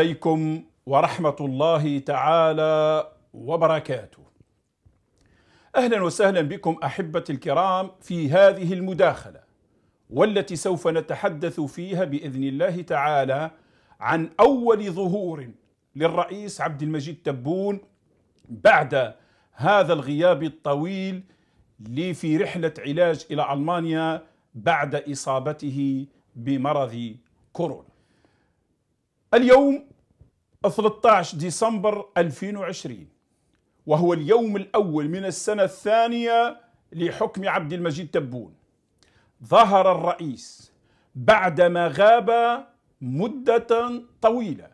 عليكم ورحمه الله تعالى وبركاته اهلا وسهلا بكم احبتي الكرام في هذه المداخله والتي سوف نتحدث فيها باذن الله تعالى عن اول ظهور للرئيس عبد المجيد تبون بعد هذا الغياب الطويل لي في رحله علاج الى المانيا بعد اصابته بمرض كورونا. اليوم 13 ديسمبر 2020 وهو اليوم الأول من السنة الثانية لحكم عبد المجيد تبون ظهر الرئيس بعدما غاب مدة طويلة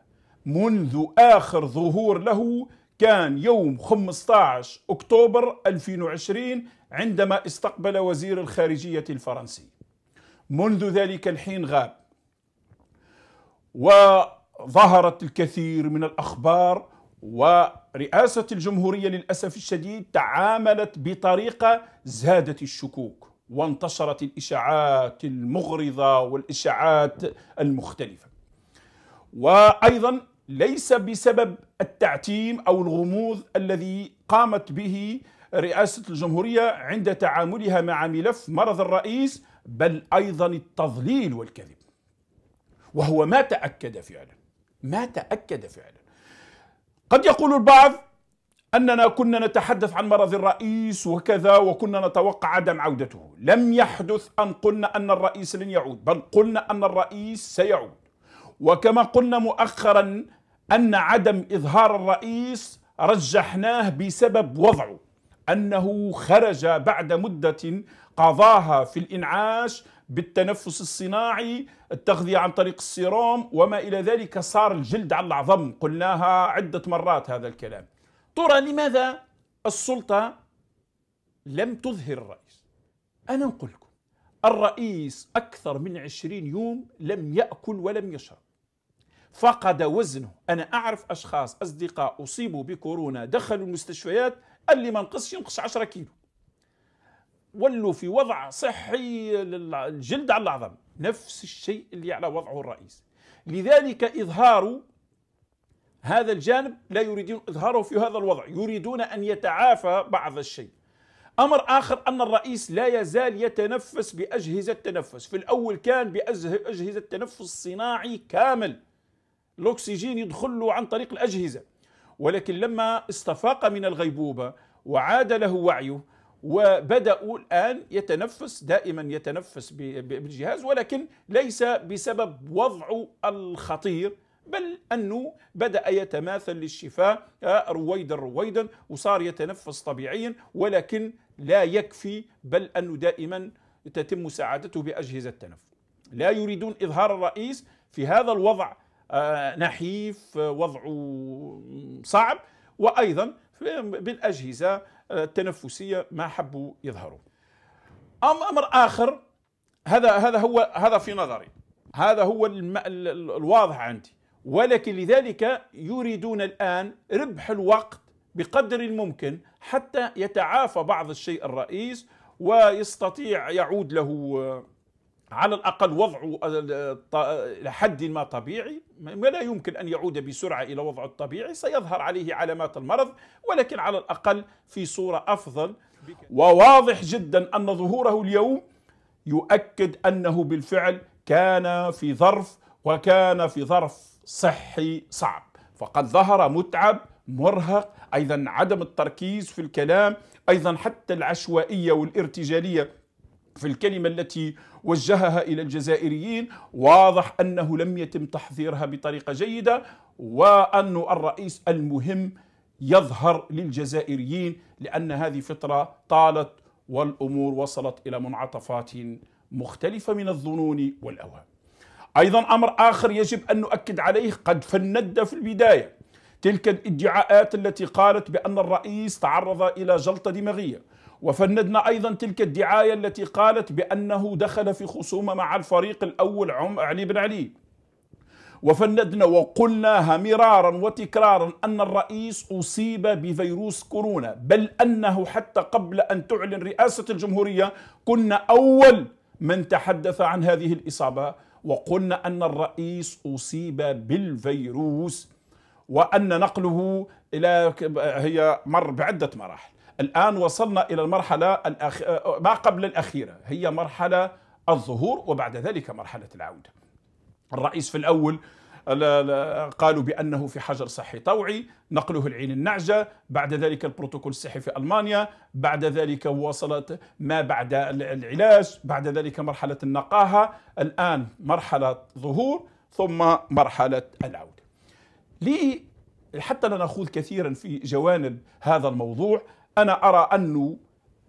منذ آخر ظهور له كان يوم 15 أكتوبر 2020 عندما استقبل وزير الخارجية الفرنسي منذ ذلك الحين غاب و ظهرت الكثير من الاخبار ورئاسه الجمهوريه للاسف الشديد تعاملت بطريقه زادت الشكوك وانتشرت الاشاعات المغرضه والاشاعات المختلفه. وايضا ليس بسبب التعتيم او الغموض الذي قامت به رئاسه الجمهوريه عند تعاملها مع ملف مرض الرئيس بل ايضا التضليل والكذب. وهو ما تاكد فعلا. ما تأكد فعلا قد يقول البعض أننا كنا نتحدث عن مرض الرئيس وكذا وكنا نتوقع عدم عودته لم يحدث أن قلنا أن الرئيس لن يعود بل قلنا أن الرئيس سيعود وكما قلنا مؤخرا أن عدم إظهار الرئيس رجحناه بسبب وضعه أنه خرج بعد مدة قضاها في الإنعاش بالتنفس الصناعي التغذية عن طريق السيروم وما إلى ذلك صار الجلد على العظم قلناها عدة مرات هذا الكلام ترى لماذا السلطة لم تظهر الرئيس أنا نقول لكم الرئيس أكثر من عشرين يوم لم يأكل ولم يشرب فقد وزنه أنا أعرف أشخاص أصدقاء أصيبوا بكورونا دخلوا المستشفيات قال لي ما نقصش ينقص 10 كيلو ولوا في وضع صحي للجلد على العظم نفس الشيء اللي على وضعه الرئيس لذلك إظهار هذا الجانب لا يريدون إظهاره في هذا الوضع يريدون أن يتعافى بعض الشيء أمر آخر أن الرئيس لا يزال يتنفس بأجهزة تنفس في الأول كان بأجهزة تنفس صناعي كامل الأكسجين يدخل له عن طريق الأجهزة ولكن لما استفاق من الغيبوبة وعاد له وعيه وبداوا الان يتنفس دائما يتنفس بالجهاز ولكن ليس بسبب وضعه الخطير بل انه بدا يتماثل للشفاء آه، رويدا رويدا وصار يتنفس طبيعيا ولكن لا يكفي بل انه دائما تتم سعادته باجهزه التنفس. لا يريدون اظهار الرئيس في هذا الوضع آه، نحيف آه، وضعه صعب وايضا بالاجهزه آه، التنفسيه ما حبوا يظهروا أم امر اخر هذا هذا هو هذا في نظري هذا هو الواضح عندي ولكن لذلك يريدون الان ربح الوقت بقدر الممكن حتى يتعافى بعض الشيء الرئيس ويستطيع يعود له آه، على الأقل وضعه آه، آه، آه، لحد ما طبيعي ولا يمكن أن يعود بسرعة إلى وضعه الطبيعي سيظهر عليه علامات المرض ولكن على الأقل في صورة أفضل وواضح جدا أن ظهوره اليوم يؤكد أنه بالفعل كان في ظرف وكان في ظرف صحي صعب فقد ظهر متعب مرهق أيضا عدم التركيز في الكلام أيضا حتى العشوائية والارتجالية في الكلمة التي وجهها إلى الجزائريين واضح أنه لم يتم تحضيرها بطريقة جيدة وأن الرئيس المهم يظهر للجزائريين لأن هذه فترة طالت والأمور وصلت إلى منعطفات مختلفة من الظنون والأوهام أيضا أمر آخر يجب أن نؤكد عليه قد فند في البداية تلك الادعاءات التي قالت بأن الرئيس تعرض إلى جلطة دماغية وفندنا أيضا تلك الدعاية التي قالت بأنه دخل في خصومة مع الفريق الأول عم علي بن علي وفندنا وقلناها مرارا وتكرارا أن الرئيس أصيب بفيروس كورونا بل أنه حتى قبل أن تعلن رئاسة الجمهورية كنا أول من تحدث عن هذه الإصابة وقلنا أن الرئيس أصيب بالفيروس وأن نقله إلى هي مر بعدة مراحل الآن وصلنا إلى المرحلة الأخ... آه، ما قبل الأخيرة هي مرحلة الظهور وبعد ذلك مرحلة العودة الرئيس في الأول قالوا بأنه في حجر صحي طوعي نقله العين النعجة بعد ذلك البروتوكول الصحي في ألمانيا بعد ذلك وصلت ما بعد العلاج بعد ذلك مرحلة النقاهة الآن مرحلة ظهور ثم مرحلة العودة لي حتى لا نخوض كثيرا في جوانب هذا الموضوع أنا أرى أن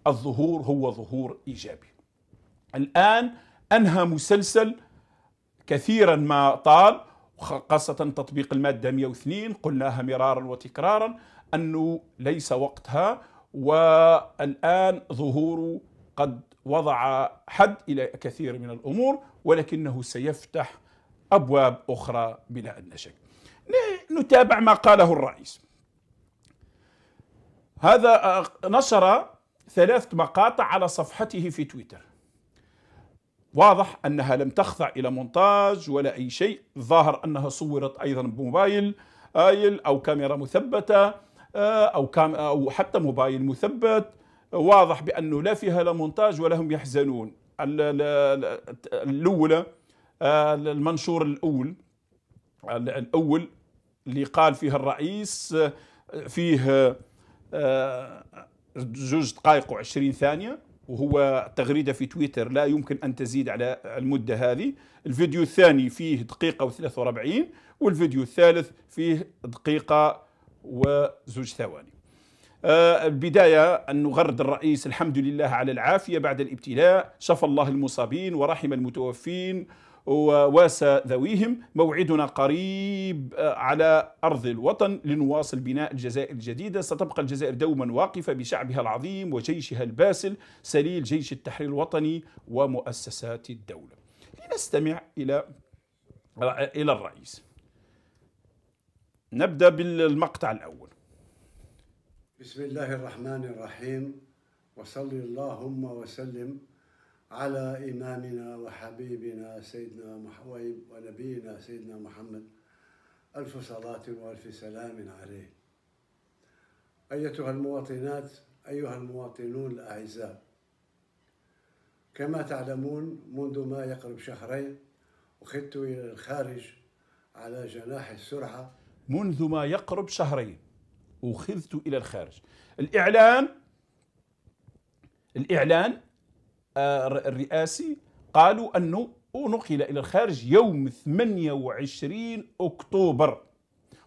الظهور هو ظهور إيجابي الآن أنهى مسلسل كثيرا ما طال خاصة تطبيق المادة 102 قلناها مرارا وتكرارا أنه ليس وقتها والآن ظهوره قد وضع حد إلى كثير من الأمور ولكنه سيفتح أبواب أخرى بلا أن نتابع ما قاله الرئيس هذا آه، نشر ثلاث مقاطع على صفحته في تويتر واضح أنها لم تخضع إلى مونتاج ولا أي شيء ظاهر أنها صورت أيضا بموبايل آيل أو كاميرا مثبتة آه، أو, كام أو حتى موبايل مثبت واضح بأنه لا فيها لا مونتاج ولا هم يحزنون الأولى آه، المنشور الأول الأول اللي قال فيه الرئيس فيه آه، زوج دقائق و20 ثانيه وهو تغريده في تويتر لا يمكن ان تزيد على المده هذه، الفيديو الثاني فيه دقيقه و43 والفيديو الثالث فيه دقيقه وزوج ثواني. آه، البداية أن نغرد الرئيس الحمد لله على العافية بعد الابتلاء شفى الله المصابين ورحم المتوفين وسذويهم موعدنا قريب آه، على أرض الوطن لنواصل بناء الجزائر الجديدة ستبقى الجزائر دوما واقفة بشعبها العظيم وجيشها الباسل سليل جيش التحرير الوطني ومؤسسات الدولة لنستمع إلى إلى الرئيس نبدأ بالمقطع الأول بسم الله الرحمن الرحيم وصلي اللهم وسلم على إمامنا وحبيبنا سيدنا وحبيب ونبينا سيدنا محمد ألف صلاة وألف سلام عليه أيتها المواطنات أيها المواطنون الأعزاء كما تعلمون منذ ما يقرب شهرين أخذت إلى الخارج على جناح السرعة منذ ما يقرب شهرين أخذت إلى الخارج الإعلان الإعلان آه، الرئاسي قالوا أنه ونقل إلى الخارج يوم 28 أكتوبر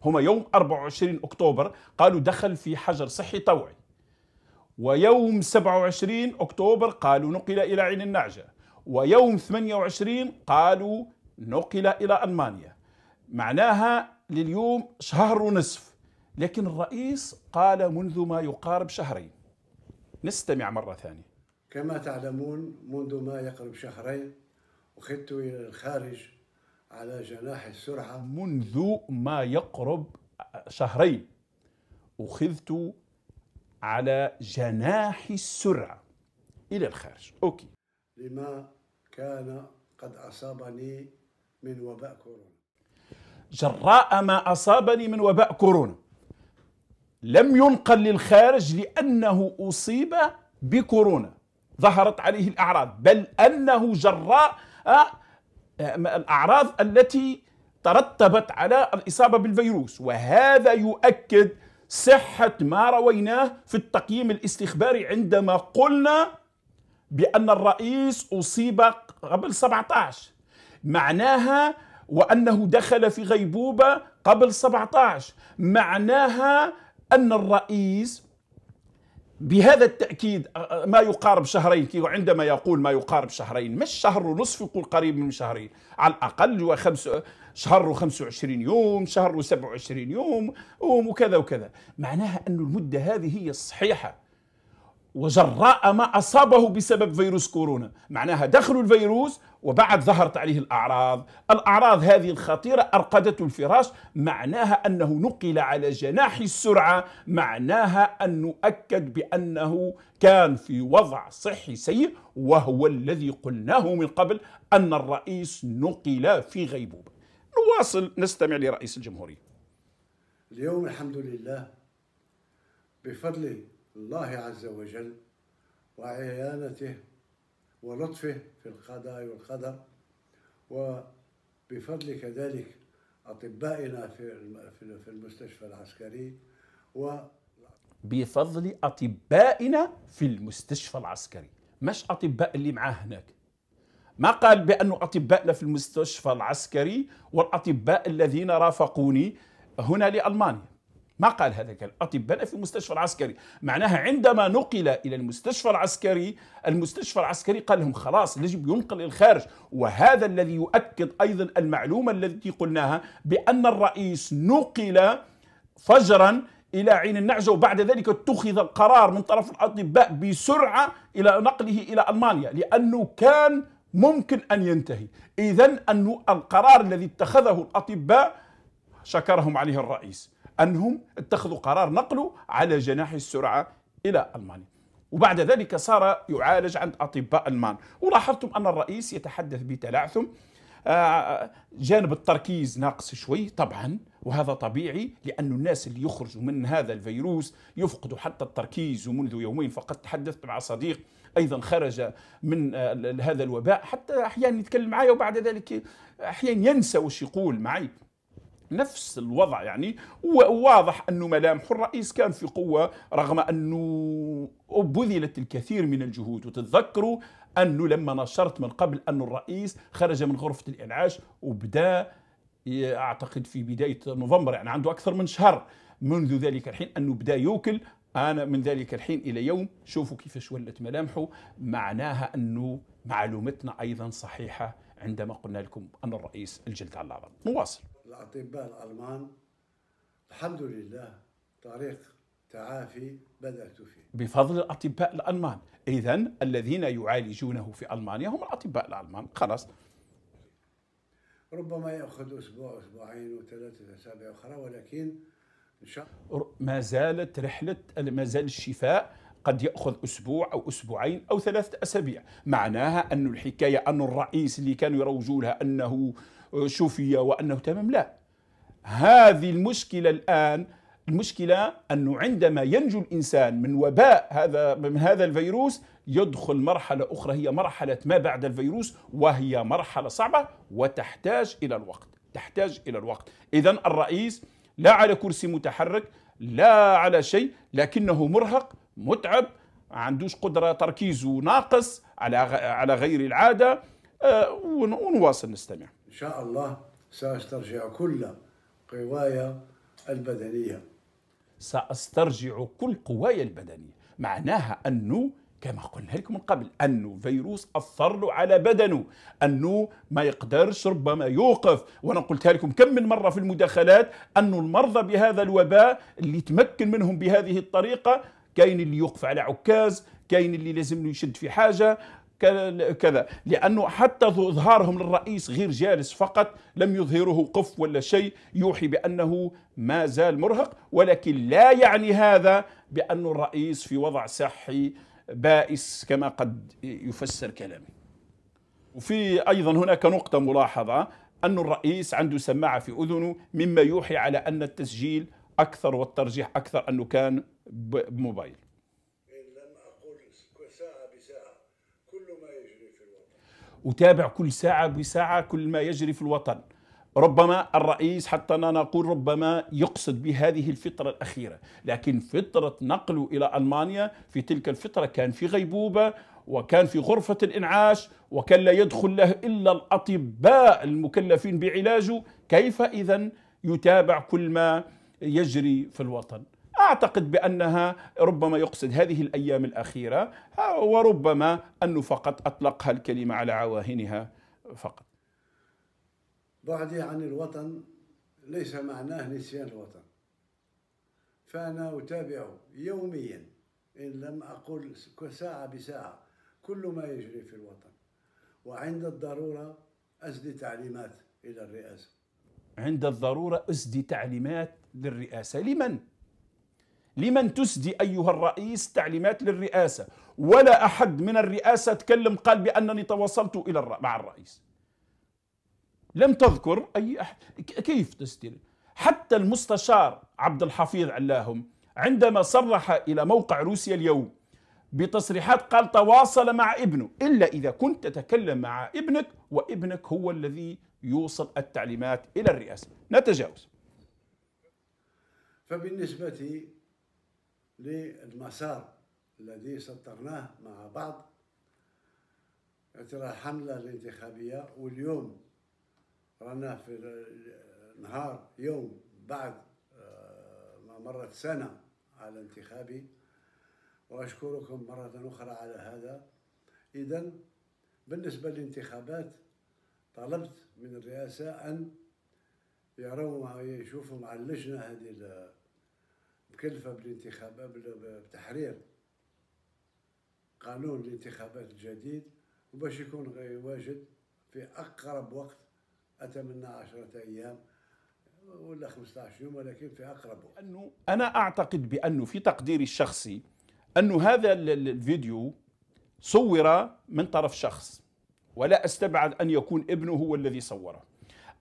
هما يوم 24 أكتوبر قالوا دخل في حجر صحي طوعي ويوم 27 أكتوبر قالوا نقل إلى عين النعجة ويوم 28 قالوا نقل إلى ألمانيا معناها لليوم شهر ونصف لكن الرئيس قال منذ ما يقارب شهرين نستمع مرة ثانية كما تعلمون منذ ما يقرب شهرين أخذت إلى الخارج على جناح السرعة منذ ما يقرب شهرين أخذت على جناح السرعة إلى الخارج أوكي لما كان قد أصابني من وباء كورونا جراء ما أصابني من وباء كورونا لم ينقل للخارج لأنه أصيب بكورونا ظهرت عليه الأعراض بل أنه جراء آه، آه، الأعراض التي ترتبت على الإصابة بالفيروس وهذا يؤكد صحة ما رويناه في التقييم الاستخباري عندما قلنا بأن الرئيس أصيب قبل 17 معناها وأنه دخل في غيبوبة قبل 17 معناها أن الرئيس بهذا التأكيد ما يقارب شهرين عندما يقول ما يقارب شهرين مش شهر ونصف يقول قريب من شهرين على الأقل وخمس شهر و وعشرين يوم شهر وسبع وعشرين يوم وكذا وكذا معناها أن المدة هذه هي الصحيحة وجراء ما أصابه بسبب فيروس كورونا معناها دخلوا الفيروس وبعد ظهرت عليه الأعراض الأعراض هذه الخطيرة أرقدته الفراش معناها أنه نقل على جناح السرعة معناها أن نؤكد بأنه كان في وضع صحي سيء وهو الذي قلناه من قبل أن الرئيس نقل في غيبوبة نواصل نستمع لرئيس الجمهورية اليوم الحمد لله بفضل الله عز وجل وعيانته ولطفه في القضاء والقدر وبفضل كذلك أطبائنا في في المستشفى العسكري و بفضل أطبائنا في المستشفى العسكري مش أطباء اللي معاه هناك ما قال بأنه أطبائنا في المستشفى العسكري والأطباء الذين رافقوني هنا لألمانيا ما قال هذا كان الأطباء في المستشفى العسكري معناها عندما نقل إلى المستشفى العسكري المستشفى العسكري قال لهم خلاص يجب ينقل للخارج وهذا الذي يؤكد أيضا المعلومة التي قلناها بأن الرئيس نقل فجرا إلى عين النعجة وبعد ذلك اتخذ القرار من طرف الأطباء بسرعة إلى نقله إلى ألمانيا لأنه كان ممكن أن ينتهي إذا أن القرار الذي اتخذه الأطباء شكرهم عليه الرئيس أنهم اتخذوا قرار نقله على جناح السرعة إلى ألمانيا وبعد ذلك صار يعالج عند أطباء ألمان ولاحظتم أن الرئيس يتحدث بتلعثم آه، جانب التركيز ناقص شوي طبعا وهذا طبيعي لأن الناس اللي يخرجوا من هذا الفيروس يفقدوا حتى التركيز ومنذ يومين فقد تحدثت مع صديق ايضا خرج من آه، هذا الوباء حتى احيانا يتكلم معي وبعد ذلك احيانا ينسى وش يقول معي نفس الوضع يعني وواضح أنه ملامح الرئيس كان في قوة رغم أنه بذلت الكثير من الجهود وتتذكروا أنه لما نشرت من قبل أن الرئيس خرج من غرفة الإنعاش وبدأ أعتقد في بداية نوفمبر يعني عنده أكثر من شهر منذ ذلك الحين أنه بدأ يوكل أنا من ذلك الحين إلى يوم شوفوا كيفاش ولت ملامحه معناها أنه معلومتنا أيضا صحيحة عندما قلنا لكم أن الرئيس الجلد على العظم نواصل الأطباء الألمان الحمد لله طريق تعافي بدأت فيه بفضل الأطباء الألمان إذا الذين يعالجونه في ألمانيا هم الأطباء الألمان خلاص ربما يأخذ أسبوع أسبوعين وثلاثة أسابيع أخرى ولكن إن شاء ما زالت رحلة ما زال الشفاء قد ياخذ اسبوع او اسبوعين او ثلاثه اسابيع معناها ان الحكايه ان الرئيس اللي كانوا يروجوا لها انه صوفيه وانه تمام لا هذه المشكله الان المشكله انه عندما ينجو الانسان من وباء هذا من هذا الفيروس يدخل مرحله اخرى هي مرحله ما بعد الفيروس وهي مرحله صعبه وتحتاج الى الوقت تحتاج الى الوقت اذا الرئيس لا على كرسي متحرك لا على شيء لكنه مرهق متعب عندوش قدره تركيزه ناقص على على غير العاده آه، ونواصل نستمع إن شاء الله سأسترجع كل قواي البدنية سأسترجع كل قواي البدنية معناها أنه كما قلنا لكم من قبل أنه فيروس أثر له على بدنه أنه ما يقدرش ربما يوقف وأنا قلتها لكم كم من مرة في المداخلات أنه المرضى بهذا الوباء اللي تمكن منهم بهذه الطريقة كاين اللي يوقف على عكاز كاين اللي لازم له يشد في حاجة كذا لأنه حتى إظهارهم للرئيس غير جالس فقط لم يظهره قف ولا شيء يوحي بأنه ما زال مرهق ولكن لا يعني هذا بأن الرئيس في وضع صحي بائس كما قد يفسر كلامي وفي أيضا هناك نقطة ملاحظة أن الرئيس عنده سماعة في أذنه مما يوحي على أن التسجيل أكثر والترجيح أكثر أنه كان بموبايل أتابع كل ساعة بساعة كل ما يجري في الوطن ربما الرئيس حتى أنا نقول ربما يقصد بهذه الفترة الأخيرة لكن فترة نقله إلى ألمانيا في تلك الفترة كان في غيبوبة وكان في غرفة الإنعاش وكان لا يدخل له إلا الأطباء المكلفين بعلاجه كيف إذا يتابع كل ما يجري في الوطن أعتقد بأنها ربما يقصد هذه الأيام الأخيرة وربما أنه فقط اطلقها الكلمة على عواهنها فقط بعدي عن الوطن ليس معناه نسيان الوطن فأنا أتابعه يوميا إن لم أقل ساعة بساعة كل ما يجري في الوطن وعند الضرورة أسدي تعليمات إلى الرئاسة عند الضرورة أسدي تعليمات للرئاسة لمن؟ لمن تسدي أيها الرئيس تعليمات للرئاسة ولا أحد من الرئاسة تكلم قال بأنني تواصلت إلى الر... مع الرئيس لم تذكر أي أحد كيف تستدل حتى المستشار عبد الحفيظ علاهم عندما صرح إلى موقع روسيا اليوم بتصريحات قال تواصل مع ابنه إلا إذا كنت تتكلم مع ابنك وابنك هو الذي يوصل التعليمات إلى الرئاسة نتجاوز فبالنسبة للمسار الذي سطرناه مع بعض ترى حملة الانتخابية واليوم رانا في نهار يوم بعد آه، ما مرت سنة على انتخابي وأشكركم مرة أخرى على هذا إذا بالنسبة للانتخابات طلبت من الرئاسة أن يروا يشوفوا مع اللجنة هذه مكلفة بالانتخابات بتحرير قانون الانتخابات الجديد وباش يكون واجد في أقرب وقت أتمنى عشرة أيام ولا 15 يوم ولكن في أقرب وقت أنه أنا أعتقد بأنه في تقديري الشخصي أنه هذا الفيديو صور من طرف شخص ولا أستبعد أن يكون ابنه هو الذي صوره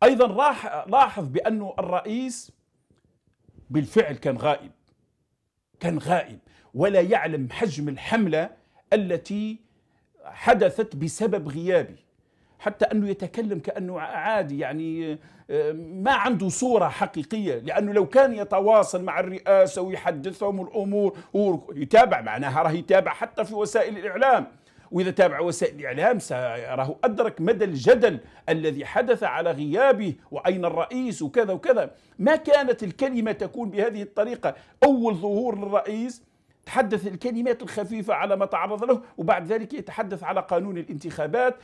أيضا راح لاحظ بأنه الرئيس بالفعل كان غائب كان غائب ولا يعلم حجم الحملة التي حدثت بسبب غيابي حتى أنه يتكلم كأنه عادي يعني آه، ما عنده صورة حقيقية لأنه لو كان يتواصل مع الرئاسة ويحدثهم الأمور ويتابع معناها راه يتابع حتى في وسائل الإعلام وإذا تابع وسائل الإعلام سيراه أدرك مدى الجدل الذي حدث على غيابه وأين الرئيس وكذا وكذا ما كانت الكلمة تكون بهذه الطريقة أول ظهور للرئيس تحدث الكلمات الخفيفة على ما تعرض له وبعد ذلك يتحدث على قانون الانتخابات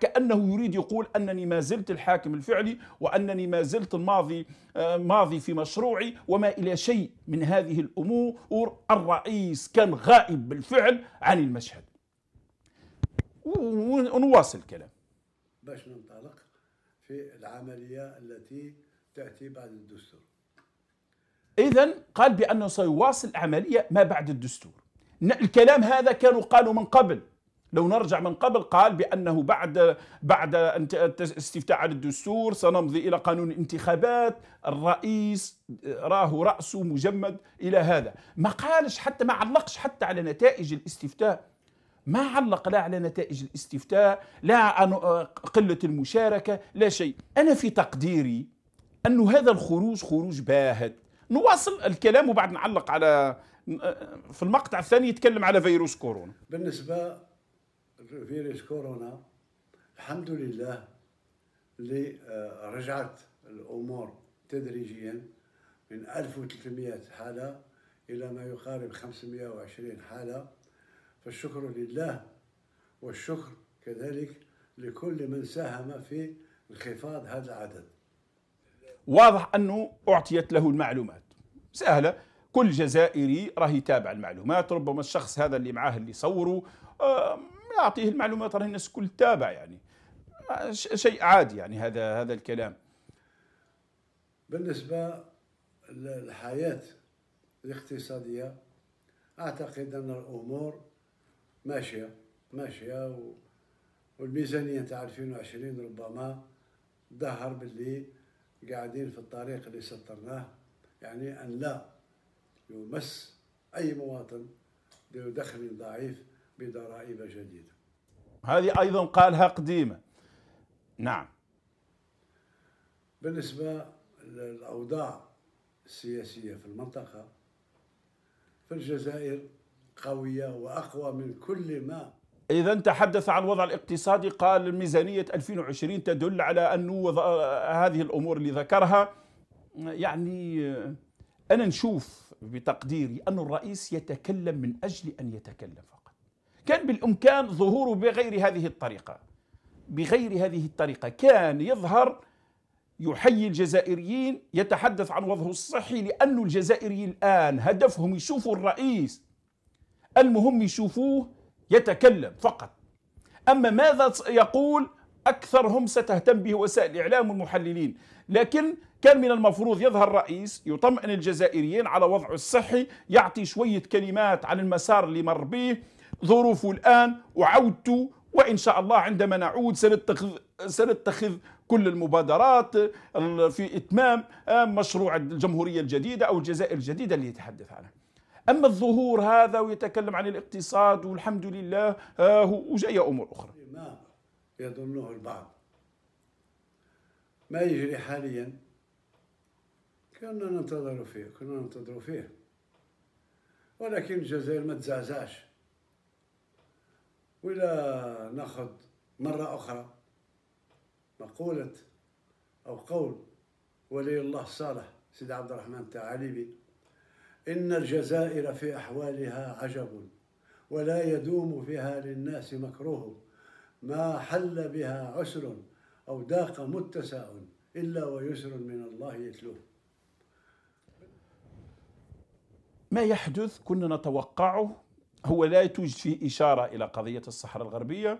كأنه يريد يقول أنني ما زلت الحاكم الفعلي وأنني ما زلت الماضي آه، ماضي في مشروعي وما إلى شيء من هذه الأمور الرئيس كان غائب بالفعل عن المشهد ونواصل الكلام باش ننطلق في العملية التي تأتي بعد الدستور إذا قال بأنه سيواصل عملية ما بعد الدستور الكلام هذا كانوا قالوا من قبل لو نرجع من قبل قال بأنه بعد بعد استفتاء على الدستور سنمضي إلى قانون الانتخابات الرئيس راه رأسه مجمد إلى هذا ما قالش حتى ما علقش حتى على نتائج الاستفتاء ما علق لا على نتائج الاستفتاء لا عن قلة المشاركة لا شيء أنا في تقديري أن هذا الخروج خروج باهت نواصل الكلام وبعد نعلق على في المقطع الثاني يتكلم على فيروس كورونا بالنسبة فيروس كورونا الحمد لله اللي رجعت الأمور تدريجيا من 1300 حالة إلى ما يقارب 520 حالة فالشكر لله والشكر كذلك لكل من ساهم في انخفاض هذا العدد واضح أنه أعطيت له المعلومات سهلة كل جزائري راهي يتابع المعلومات ربما الشخص هذا اللي معاه اللي صوره يعطيه المعلومات راهي الناس الكل تابع يعني شيء عادي يعني هذا هذا الكلام بالنسبة للحياة الاقتصادية أعتقد أن الأمور ماشيه ماشيه و... والميزانيه تاع 2020 ربما ظهر باللي قاعدين في الطريق اللي سطرناه يعني ان لا يمس اي مواطن ذو دخل ضعيف بضرائب جديده. هذه ايضا قالها قديمه. نعم. بالنسبه للاوضاع السياسيه في المنطقه في الجزائر قوية وأقوى من كل ما إذا تحدث عن الوضع الاقتصادي قال ميزانية 2020 تدل على أن هذه الأمور اللي ذكرها يعني أنا نشوف بتقديري أن الرئيس يتكلم من أجل أن يتكلم فقط كان بالإمكان ظهوره بغير هذه الطريقة بغير هذه الطريقة كان يظهر يحيي الجزائريين يتحدث عن وضعه الصحي لأن الجزائريين الآن هدفهم يشوفوا الرئيس المهم يشوفوه يتكلم فقط أما ماذا يقول أكثرهم ستهتم به وسائل الإعلام والمحللين لكن كان من المفروض يظهر الرئيس يطمئن الجزائريين على وضعه الصحي يعطي شوية كلمات عن المسار اللي مر به ظروفه الآن وعودته وإن شاء الله عندما نعود سنتخذ, سنتخذ كل المبادرات في إتمام آه، مشروع الجمهورية الجديدة أو الجزائر الجديدة اللي يتحدث عنها أما الظهور هذا ويتكلم عن الاقتصاد والحمد لله وجاية أمور أخرى ما يظنه البعض ما يجري حاليا كنا ننتظر فيه كنا ننتظر فيه ولكن الجزائر ما تزعزعش ولا ناخذ مرة أخرى مقولة أو قول ولي الله الصالح سيد عبد الرحمن التعاليبي إن الجزائر في أحوالها عجب ولا يدوم فيها للناس مكروه ما حل بها عسر أو داق متسع إلا ويسر من الله يتلوه ما يحدث كنا نتوقعه هو لا توجد فيه إشارة إلى قضية الصحراء الغربية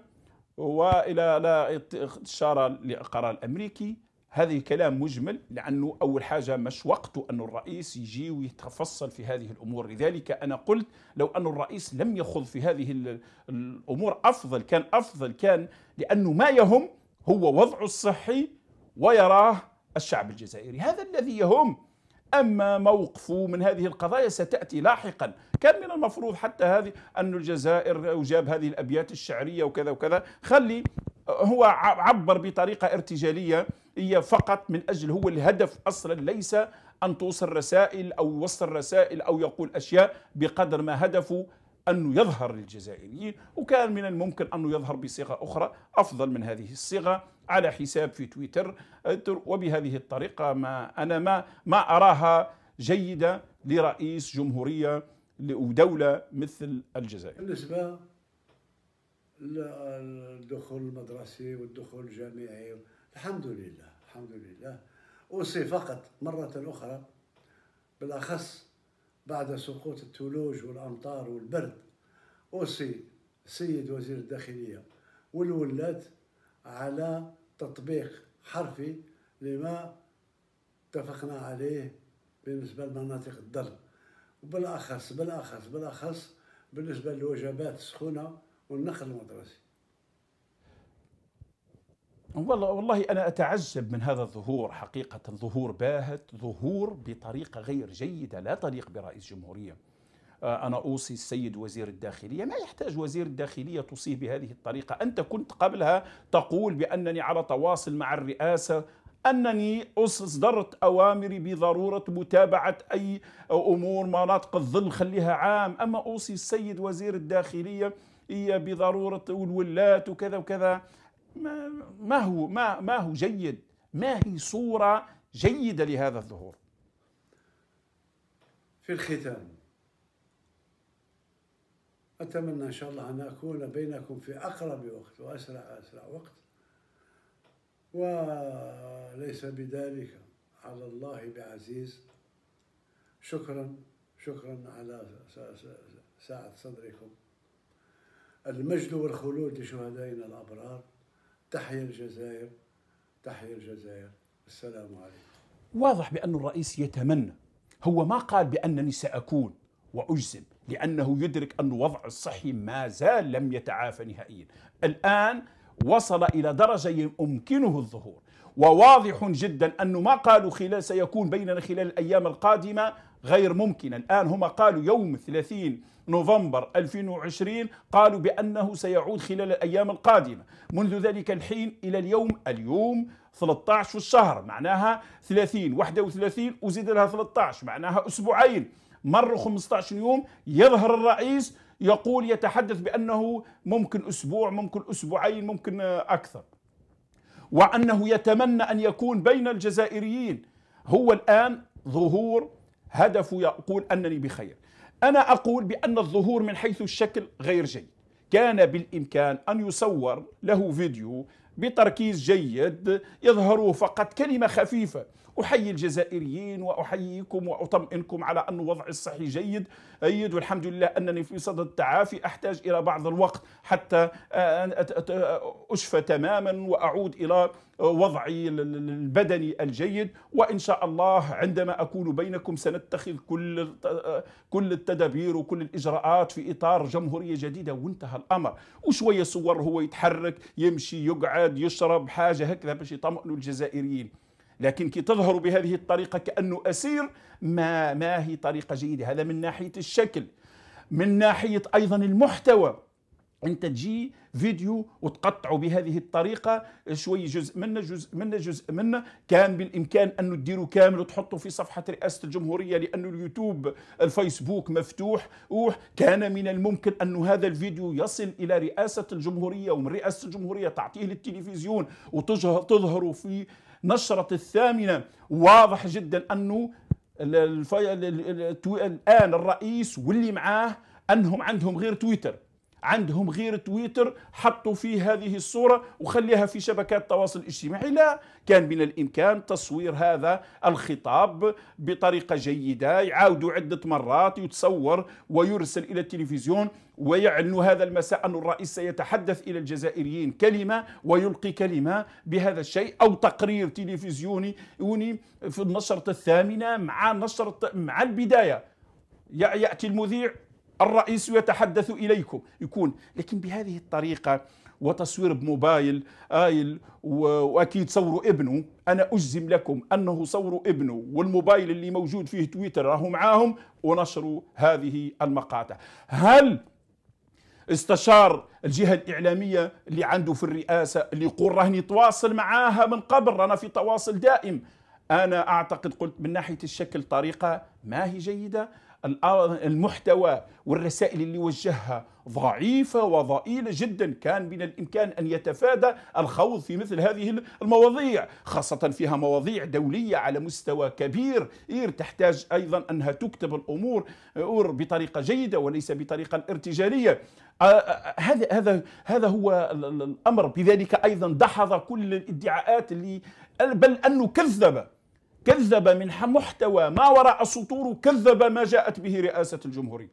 والى لا اشاره للقرار الامريكي هذه كلام مجمل لأنه أول حاجة مش وقته أن الرئيس يجي ويتفصل في هذه الأمور لذلك أنا قلت لو أن الرئيس لم يخوض في هذه الأمور أفضل كان أفضل كان لأنه ما يهم هو وضعه الصحي ويراه الشعب الجزائري هذا الذي يهم أما موقفه من هذه القضايا ستأتي لاحقا كان من المفروض حتى هذه أن الجزائر وجاب هذه الأبيات الشعرية وكذا وكذا خلي هو عبر بطريقة ارتجالية هي فقط من أجل هو الهدف أصلا ليس أن توصل رسائل أو يوصل رسائل أو يقول أشياء بقدر ما هدفه أنه يظهر للجزائريين وكان من الممكن أنه يظهر بصيغة أخرى أفضل من هذه الصيغة على حساب في تويتر آه، وبهذه الطريقة ما أنا ما, ما أراها جيدة لرئيس جمهورية ودولة مثل الجزائر بالنسبة للدخول المدرسي والدخول الجامعي الحمد لله الحمد لله أوصي فقط مرة أخرى بالأخص بعد سقوط الثلوج والأمطار والبرد أوصي السيد وزير الداخلية والولاة على تطبيق حرفي لما اتفقنا عليه بالنسبة لمناطق الضر وبالأخص بالأخص بالأخص بالنسبة للوجبات السخونة والنقل المدرسي والله والله انا اتعجب من هذا الظهور حقيقه ظهور باهت ظهور بطريقه غير جيده لا تليق برئيس جمهوريه آه، انا اوصي السيد وزير الداخليه ما يحتاج وزير الداخليه توصيه بهذه الطريقه انت كنت قبلها تقول بانني على تواصل مع الرئاسه انني اصدرت اوامري بضروره متابعه اي امور مناطق الظل خليها عام اما اوصي السيد وزير الداخليه هي بضروره الولات وكذا وكذا ما, هو ما, ما هو جيد ما هي صورة جيدة لهذا الظهور في الختام أتمنى إن شاء الله أن أكون بينكم في أقرب وقت وأسرع أسرع وقت وليس بذلك على الله بعزيز شكرا شكرا على سعة صدركم المجد والخلود لشهدائنا الأبرار تحيا الجزائر تحيا الجزائر السلام عليكم واضح بأن الرئيس يتمنى هو ما قال بأنني سأكون وأجزم لأنه يدرك أن الوضع الصحي ما زال لم يتعافى نهائيا الآن وصل إلى درجة يمكنه الظهور وواضح جدا أنه ما قالوا خلال سيكون بيننا خلال الأيام القادمة غير ممكن الآن هم قالوا يوم 30 نوفمبر 2020 قالوا بأنه سيعود خلال الأيام القادمة منذ ذلك الحين إلى اليوم اليوم 13 في الشهر معناها 30 31 وزيد لها 13 معناها أسبوعين مر 15 يوم يظهر الرئيس يقول يتحدث بأنه ممكن أسبوع ممكن أسبوعين ممكن أكثر وأنه يتمنى أن يكون بين الجزائريين هو الآن ظهور هدفه يقول أنني بخير أنا أقول بأن الظهور من حيث الشكل غير جيد كان بالإمكان أن يصور له فيديو بتركيز جيد يظهر فقط كلمة خفيفة أحيي الجزائريين وأحييكم وأطمئنكم على أن وضعي الصحي جيد جيد والحمد لله أنني في صدد التعافي أحتاج إلى بعض الوقت حتى آه، أشفى تماما وأعود إلى وضعي البدني الجيد وإن شاء الله عندما أكون بينكم سنتخذ كل آه، كل التدابير وكل الإجراءات في إطار جمهورية جديدة وانتهى الأمر وشوية صور هو يتحرك يمشي يقعد يشرب حاجة هكذا باش يطمئنوا الجزائريين لكن كي تظهر بهذه الطريقة كأنه أسير ما, ما هي طريقة جيدة هذا من ناحية الشكل من ناحية أيضا المحتوى انت تجي فيديو وتقطع بهذه الطريقه شوي جزء منه جزء منه جزء منه كان بالامكان انه تديروا كامل وتحطوا في صفحه رئاسه الجمهوريه لانه اليوتيوب الفيسبوك مفتوح كان من الممكن انه هذا الفيديو يصل الى رئاسه الجمهوريه ومن رئاسه الجمهوريه تعطيه للتلفزيون وتظهر في نشرة الثامنة واضح جدا أنه الآن الرئيس واللي معاه أنهم عندهم غير تويتر عندهم غير تويتر حطوا فيه هذه الصورة وخليها في شبكات التواصل الاجتماعي لا كان من الإمكان تصوير هذا الخطاب بطريقة جيدة يعاودوا عدة مرات يتصور ويرسل إلى التلفزيون ويعلنوا هذا المساء أن الرئيس سيتحدث إلى الجزائريين كلمة ويلقي كلمة بهذا الشيء أو تقرير تلفزيوني في النشرة الثامنة مع نشرة مع البداية يأتي المذيع الرئيس يتحدث اليكم يكون لكن بهذه الطريقه وتصوير بموبايل آيل واكيد صوروا ابنه انا اجزم لكم انه صوروا ابنه والموبايل اللي موجود فيه تويتر راهو معاهم ونشروا هذه المقاطع هل استشار الجهة الإعلامية اللي عنده في الرئاسة اللي يقول رهني تواصل معاها من قبل رانا في تواصل دائم أنا أعتقد قلت من ناحية الشكل طريقة ما هي جيدة المحتوى والرسائل اللي وجهها ضعيفة وضئيلة جدا كان من الإمكان أن يتفادى الخوض في مثل هذه المواضيع خاصة فيها مواضيع دولية على مستوى كبير إير تحتاج أيضا أنها تكتب الأمور بطريقة جيدة وليس بطريقة ارتجالية آه، آه، آه، هذا هذا هذا هو الأمر بذلك أيضا دحض كل الادعاءات اللي بل أنه كذب كذب من محتوى ما وراء السطور كذب ما جاءت به رئاسة الجمهورية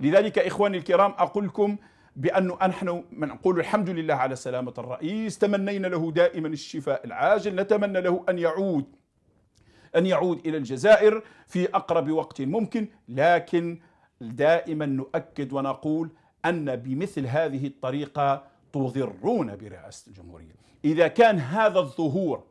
لذلك إخواني الكرام أقولكم بأنه نحن نقول الحمد لله على سلامة الرئيس تمنينا له دائما الشفاء العاجل نتمنى له أن يعود أن يعود إلى الجزائر في أقرب وقت ممكن لكن دائما نؤكد ونقول أن بمثل هذه الطريقة تضرون برئاسة الجمهورية إذا كان هذا الظهور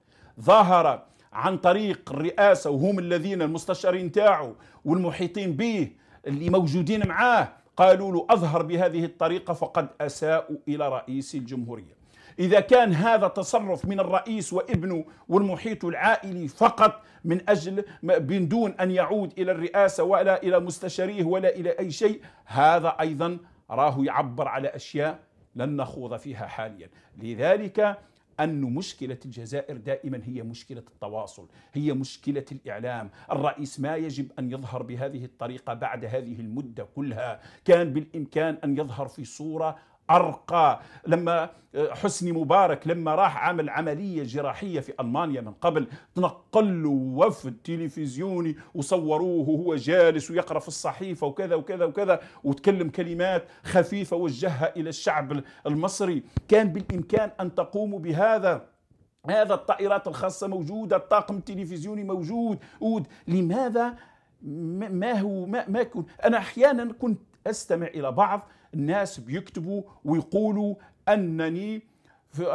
ظهر عن طريق الرئاسة وهم الذين المستشارين تاعه والمحيطين به اللي موجودين معاه قالوا له أظهر بهذه الطريقة فقد أساءوا إلى رئيس الجمهورية إذا كان هذا تصرف من الرئيس وابنه والمحيط العائلي فقط من أجل من دون أن يعود إلى الرئاسة ولا إلى مستشاريه ولا إلى أي شيء هذا أيضا راه يعبر على أشياء لن نخوض فيها حاليا لذلك أن مشكلة الجزائر دائما هي مشكلة التواصل هي مشكلة الإعلام الرئيس ما يجب أن يظهر بهذه الطريقة بعد هذه المدة كلها كان بالإمكان أن يظهر في صورة أرقى لما آه، حسني مبارك لما راح عمل عملية جراحية في ألمانيا من قبل تنقل له وفد تلفزيوني وصوروه وهو جالس ويقرأ في الصحيفة وكذا وكذا وكذا وتكلم كلمات خفيفة وجهها إلى الشعب المصري كان بالإمكان أن تقوموا بهذا هذا الطائرات الخاصة موجودة الطاقم التلفزيوني موجود أود لماذا ما هو ما, ما كنت أنا أحيانا كنت أستمع إلى بعض الناس بيكتبوا ويقولوا انني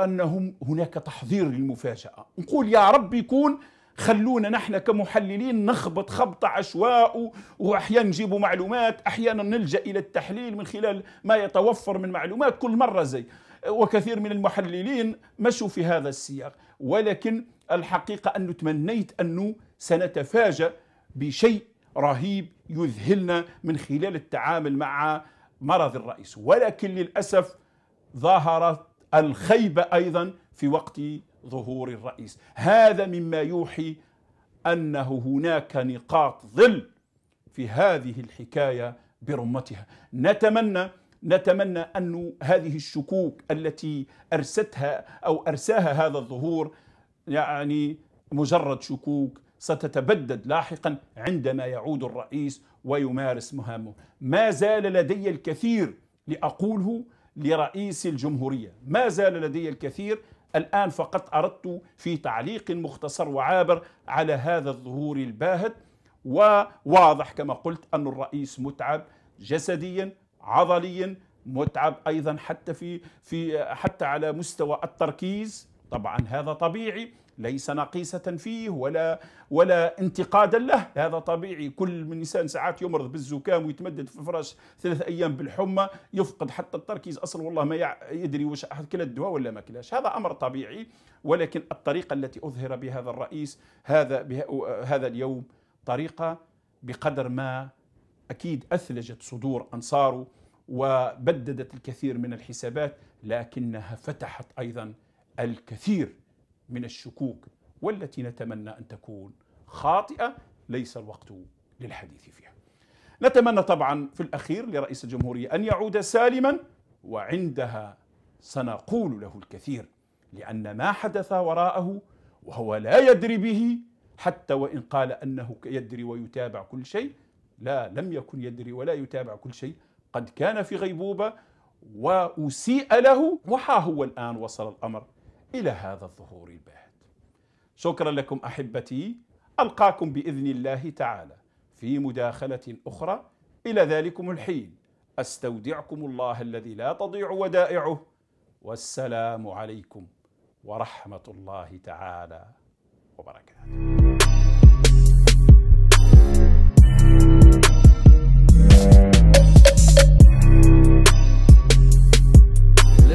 انهم هناك تحضير للمفاجاه نقول يا رب يكون خلونا نحن كمحللين نخبط خبطة عشواء وأحيانا نجيب معلومات أحيانا نلجأ إلى التحليل من خلال ما يتوفر من معلومات كل مرة زي وكثير من المحللين مشوا في هذا السياق ولكن الحقيقة أنه تمنيت أنه سنتفاجأ بشيء رهيب يذهلنا من خلال التعامل مع مرض الرئيس ولكن للأسف ظهرت الخيبة أيضا في وقت ظهور الرئيس هذا مما يوحي أنه هناك نقاط ظل في هذه الحكاية برمتها نتمنى نتمنى أن هذه الشكوك التي أرستها أو أرساها هذا الظهور يعني مجرد شكوك ستتبدد لاحقا عندما يعود الرئيس ويمارس مهامه ما زال لدي الكثير لأقوله لرئيس الجمهورية ما زال لدي الكثير الآن فقط أردت في تعليق مختصر وعابر على هذا الظهور الباهت وواضح كما قلت أن الرئيس متعب جسديا عضليا متعب أيضا حتى في في حتى على مستوى التركيز طبعا هذا طبيعي ليس نقيصة فيه ولا ولا انتقادا له هذا طبيعي كل من إنسان ساعات يمرض بالزكام ويتمدد في الفراش ثلاث أيام بالحمى يفقد حتى التركيز أصل والله ما يدري وش كلا الدواء ولا ما كلاش هذا أمر طبيعي ولكن الطريقة التي أظهر بهذا الرئيس هذا هذا اليوم طريقة بقدر ما أكيد أثلجت صدور أنصاره وبددت الكثير من الحسابات لكنها فتحت أيضا الكثير من الشكوك والتي نتمنى ان تكون خاطئه ليس الوقت للحديث فيها. نتمنى طبعا في الاخير لرئيس الجمهوريه ان يعود سالما وعندها سنقول له الكثير لان ما حدث وراءه وهو لا يدري به حتى وان قال انه يدري ويتابع كل شيء لا لم يكن يدري ولا يتابع كل شيء قد كان في غيبوبه واسيء له وها هو الان وصل الامر إلى هذا الظهور الباهت شكرا لكم أحبتي ألقاكم بإذن الله تعالى في مداخلة أخرى إلى ذلكم الحين أستودعكم الله الذي لا تضيع ودائعه والسلام عليكم ورحمة الله تعالى وبركاته